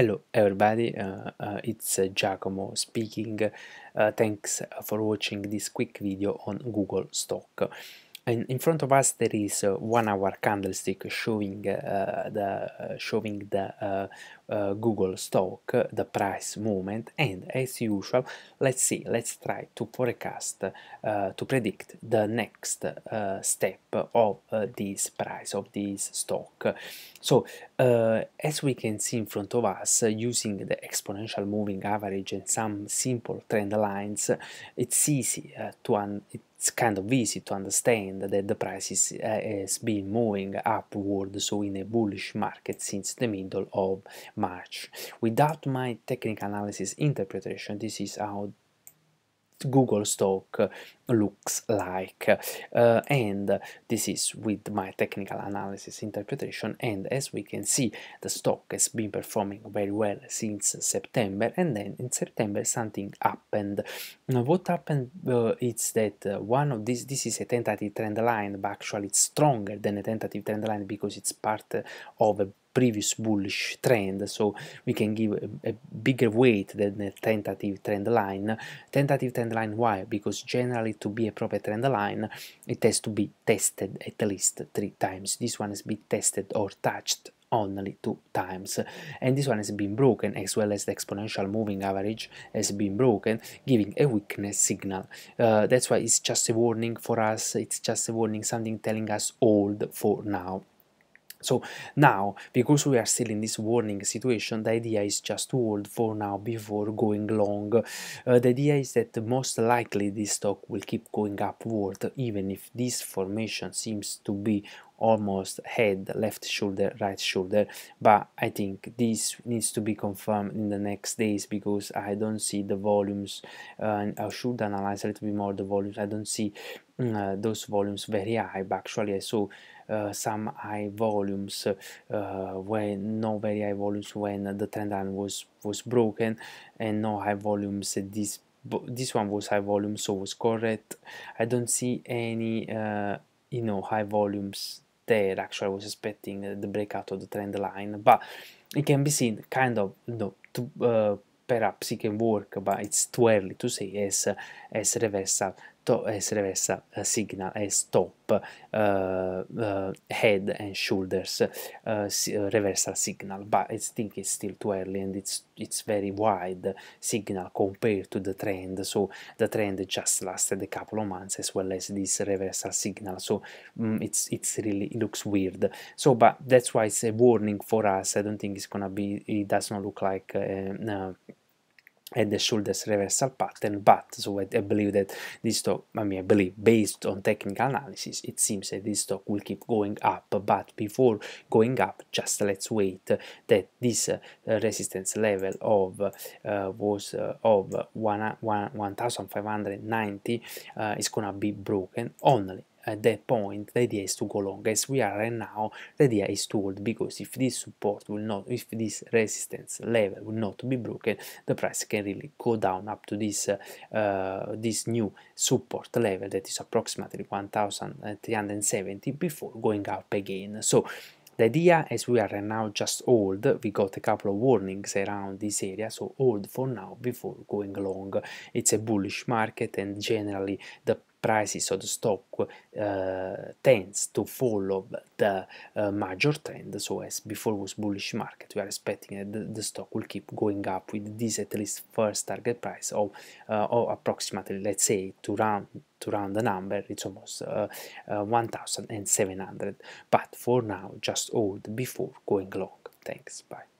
Hello everybody, uh, uh, it's uh, Giacomo speaking. Uh, thanks for watching this quick video on Google Stock in front of us there is uh, one hour candlestick showing uh, the uh, showing the Google stock, the price movement, and as usual, let's see, let's try to forecast, to predict the next step of this price of this stock. So as we can see in front of us, using the exponential moving average and some simple trend lines, it's easy to un it it's kind of easy to understand that the price is, uh, has been moving upward, so in a bullish market since the middle of March. Without my technical analysis interpretation, this is how Google stock looks like. Uh, and this is with my technical analysis interpretation. And as we can see, the stock has been performing very well since September. And then in September, something happened. Now, what happened uh, is that uh, one of these, this is a tentative trend line, but actually it's stronger than a tentative trend line because it's part of a previous bullish trend so we can give a, a, bigger weight than the tentative trend line tentative trend line why because generally to be a proper trend line it has to be tested at least three times this one has been tested or touched only two times and this one has been broken as well as the exponential moving average has been broken giving a weakness signal uh, that's why it's just a warning for us it's just a warning something telling us hold for now so now, because we are still in this warning situation, the idea is just to hold for now before going long. Uh, the idea is that most likely this stock will keep going upward, even if this formation seems to be almost head left shoulder right shoulder but i think this needs to be confirmed in the next days because i don't see the volumes uh, i should analyze a little bit more the volumes i don't see mm, uh, those volumes very high but actually i saw uh, some high volumes uh, when no very high volumes when the trend line was was broken and no high volumes at this this one was high volume so was correct i don't see any uh, you know high volumes there actually I was expecting the breakout of the trend line but it can be seen kind of no, to, uh, perhaps it can work but it's too early to say as, as reversal to es eh, signal e stop eh, eh, head and shoulders reversal signal but I think it's still too early and it's it's very wide signal compared to the trend so the trend just lasted a couple of months as well as this reversal signal so mm, it's it's really it looks weird so but that's why it's a warning for us I don't think it's gonna be it does not look like uh, uh, at the shoulders reversal pattern but so I, I, believe that this stock I mean I believe based on technical analysis it seems that this stock will keep going up but before going up just let's wait that this uh, resistance level of uh, was uh, of 1590 uh, is gonna be broken only at eh, that point the idea is to go long as we are right now the idea is to hold because if this support will not if this resistance level will not be broken the price can really go down up to this uh, uh, this new support level that is approximately 1370 before going up again so the idea as we are right now just hold, we got a couple of warnings around this area, so hold for now before going long. It's a bullish market and generally the prices of the stock uh, tends to follow the uh, major trend. So as before was bullish market, we are expecting that the, the stock will keep going up with this at least first target price of, uh, or approximately, let's say, to round to round the number, it's almost uh, uh, 1,700. But for now, just hold before going long. Thanks. Bye.